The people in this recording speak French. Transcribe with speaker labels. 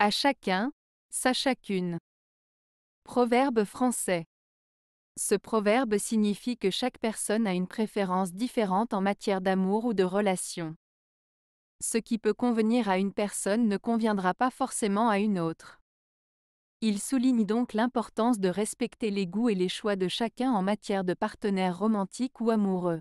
Speaker 1: À chacun, sa chacune. Proverbe français. Ce proverbe signifie que chaque personne a une préférence différente en matière d'amour ou de relation. Ce qui peut convenir à une personne ne conviendra pas forcément à une autre. Il souligne donc l'importance de respecter les goûts et les choix de chacun en matière de partenaire romantique ou amoureux.